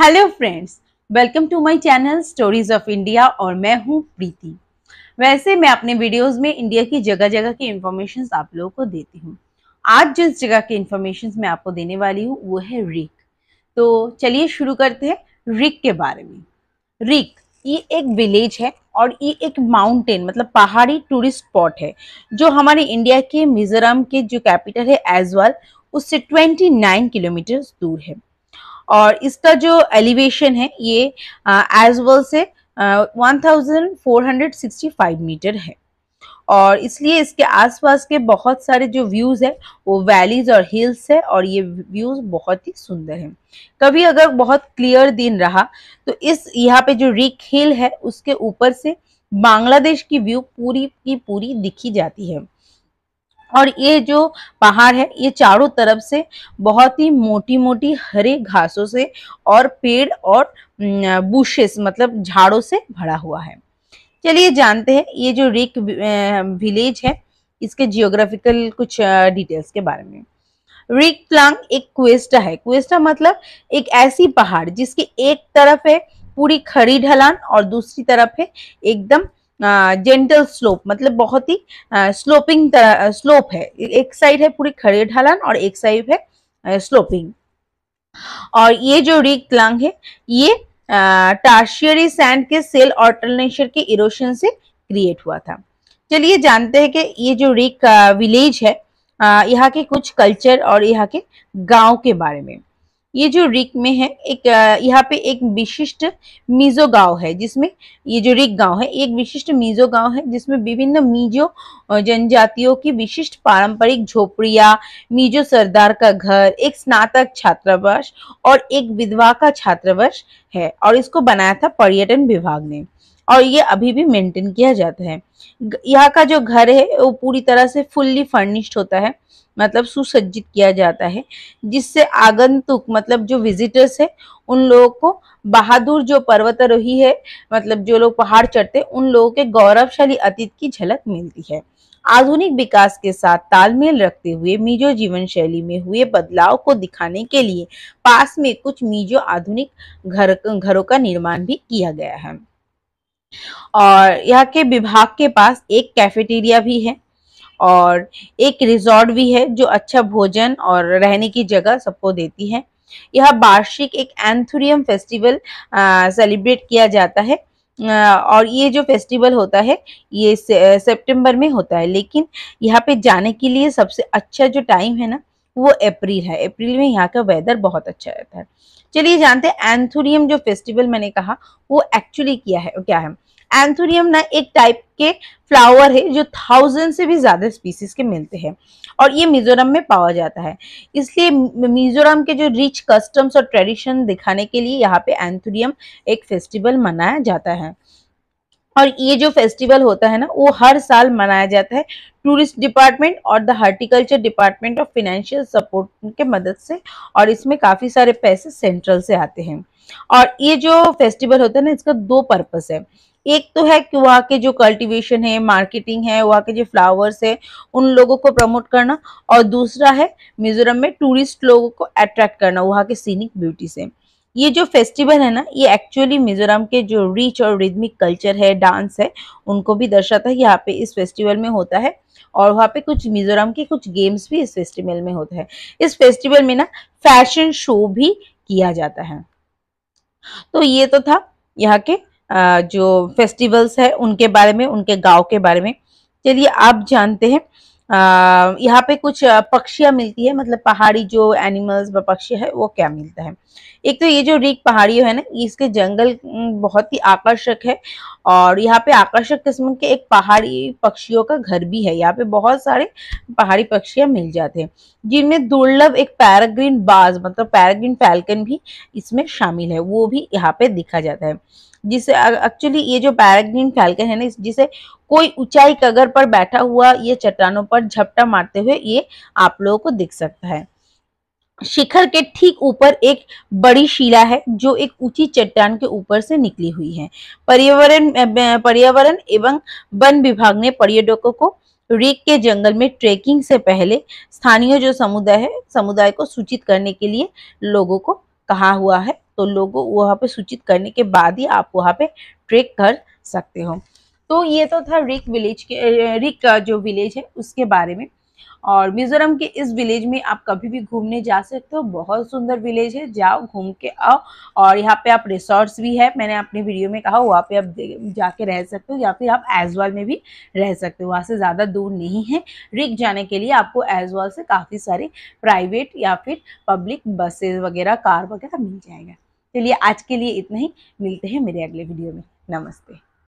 hello friends welcome to my channel stories of India और मैं हूं प्रीति वैसे मैं अपने वीडियोस में इंडिया की जगह जगह की इन्फॉर्मेशन आप लोगों को देती हूं आज जिस जगह की इन्फॉर्मेशन मैं आपको देने वाली हूं वो है रिक तो चलिए शुरू करते हैं रिक के बारे में रिक ये एक विलेज है और ये एक माउंटेन मतलब पहाड़ी टूरिस्ट स्पॉट है जो हमारे इंडिया के मिजोरम के जो कैपिटल है एजवाल उससे ट्वेंटी किलोमीटर दूर है और इसका जो एलिवेशन है ये एज वेल से one thousand four hundred sixty five metre है और इसलिए इसके आसपास के बहुत सारे जो व्यूज़ है वो वैलीज और हिल्स है और ये व्यूज़ बहुत ही सुंदर हैं कभी अगर बहुत क्लियर दिन रहा तो इस यहाँ पे जो रिक हिल है उसके ऊपर से बांग्लादेश की व्यू पूरी की पूरी दिखी जाती है और ये जो पहाड़ है ये चारों तरफ से बहुत ही मोटी मोटी हरे घासों से और पेड़ और बुशेस मतलब झाड़ों से भरा हुआ है चलिए जानते हैं ये जो रिक विलेज है इसके जियोग्राफिकल कुछ डिटेल्स के बारे में रिक प्लांग एक क्वेस्टा है क्वेस्टा मतलब एक ऐसी पहाड़ जिसकी एक तरफ है पूरी खड़ी ढलान और दूसरी तरफ है एकदम जेंटल स्लोप मतलब बहुत ही स्लोपिंग स्लोप है एक साइड है पूरी खड़े ढालन और एक साइड है स्लोपिंग और ये जो रिक लंग है ये टार्शियरी सैंड के सेल ऑल्टरनेशन के इरोशन से क्रिएट हुआ था चलिए जानते हैं कि ये जो रिक विलेज है यहाँ के कुछ कल्चर और यहाँ के गांव के बारे में ये जो रिक में है एक यहाँ पे एक विशिष्ट मिजो गांव है जिसमें ये जो रिक गांव है एक विशिष्ट मिजो गांव है जिसमें विभिन्न मिजो जनजातियों की विशिष्ट पारंपरिक झोपड़िया मिजो सरदार का घर एक स्नातक छात्रावास और एक विधवा का छात्रावास है और इसको बनाया था पर्यटन विभाग ने और ये अभी भी मेंटेन किया जाता है यहाँ का जो घर है वो पूरी तरह से फुल्ली फर्निश्ड होता है मतलब सुसज्जित किया जाता है जिससे आगंतुक मतलब जो विजिटर्स है उन लोगों को बहादुर जो पर्वतारोही है मतलब जो लोग पहाड़ चढ़ते उन लोगों के गौरवशाली अतीत की झलक मिलती है आधुनिक विकास के साथ तालमेल रखते हुए मीजो जीवन शैली में हुए बदलाव को दिखाने के लिए पास में कुछ मीजो आधुनिक घर घरों का निर्माण भी किया गया है और यहाँ के विभाग के पास एक कैफेटेरिया भी है और एक रिजॉर्ट भी है जो अच्छा भोजन और रहने की जगह सबको देती है यह वार्षिक एक एंथुरियम फेस्टिवल सेलिब्रेट किया जाता है आ, और ये जो फेस्टिवल होता है ये से, सितंबर में होता है लेकिन यहाँ पे जाने के लिए सबसे अच्छा जो टाइम है ना वो अप्रैल है अप्रैल में यहाँ का वेदर बहुत अच्छा रहता है चलिए जानते हैं एंथुरियम जो फेस्टिवल मैंने कहा वो एक्चुअली क्या है क्या है एंथोरियम ना एक टाइप के फ्लावर है जो थाउजेंड से भी ज़्यादा स्पीसीज के मिलते हैं और ये मिजोरम में पाया जाता है इसलिए मिजोरम के जो रिच कस्टम्स और ट्रेडिशन दिखाने के लिए यहाँ पे एंथोरियम एक फेस्टिवल मनाया जाता है और ये जो फेस्टिवल होता है ना वो हर साल मनाया जाता है टूरिस्ट डिपार्टमेंट और the horticulture department of financial support के मदद से और इसमें काफ़ी सारे पैसे सेंट्रल से आते हैं और ये जो फेस्टिवल होता है ना इसका दो पर्पस है एक तो है कि वहाँ के जो कल्टीवेशन है मार्केटिंग है वहाँ के जो फ्लावर्स है उन लोगों को प्रमोट करना और दूसरा है मिजोरम में टूरिस्ट लोगों को अट्रैक्ट करना वहाँ के सीनिक ब्यूटी से ये जो फेस्टिवल है ना ये एक्चुअली मिजोरम के जो रिच और रिदमिक कल्चर है डांस है उनको भी दर्शाता है यहाँ पे इस फेस्टिवल में होता है और वहाँ पे कुछ मिजोरम के कुछ गेम्स भी इस फेस्टिवल में होता है इस फेस्टिवल में ना फैशन शो भी किया जाता है तो ये तो था यहाँ के जो फेस्टिवल्स है उनके बारे में उनके गाँव के बारे में चलिए आप जानते हैं यहाँ पे कुछ पक्षियां मिलती है मतलब पहाड़ी जो एनिमल्स व पक्षी है वो क्या मिलता है एक तो ये जो रीक पहाड़ी है ना इसके जंगल बहुत ही आकर्षक है और यहाँ पे आकर्षक किस्म के एक पहाड़ी पक्षियों का घर भी है यहाँ पे बहुत सारे पहाड़ी पक्षियां मिल जाते हैं जिनमें दुर्लभ एक पैराग्रीन बाज मतलब पैराग्रीन फैल्कन भी इसमें शामिल है वो भी यहाँ पे दिखा जाता है जिसे एक्चुअली ये जो पैराग्रीन फैल्कन है ना जिसे कोई ऊंचाई कगर पर बैठा हुआ ये चट्टानों पर झपटा मारते हुए ये आप लोगों को दिख सकता है शिखर के ठीक ऊपर एक बड़ी शिला है जो एक ऊंची चट्टान के ऊपर से निकली हुई है पर्यावरण पर्यावरण एवं वन विभाग ने पर्यटकों को रेक के जंगल में ट्रेकिंग से पहले स्थानीय जो समुदाय है समुदाय को सूचित करने के लिए लोगों को कहा हुआ है तो लोगों वहां पे सूचित करने के बाद ही आप वहां पे ट्रेक कर सकते हो तो ये तो था रिक विलेज के रिक का जो विलेज है उसके बारे में और मिजोरम के इस विलेज में आप कभी भी घूमने जा सकते हो बहुत सुंदर विलेज है जाओ घूम के आओ और यहाँ पे आप रिसोर्ट्स भी है मैंने अपने वीडियो में कहा वहाँ पे आप जाके रह सकते हो या फिर आप एजवाल में भी रह सकते हो वहाँ से ज़्यादा दूर नहीं है रिक जाने के लिए आपको एजवाल से काफ़ी सारे प्राइवेट या फिर पब्लिक बसेज वगैरह कार वगैरह मिल जाएगा चलिए आज के लिए इतना ही मिलते हैं मेरे अगले वीडियो में नमस्ते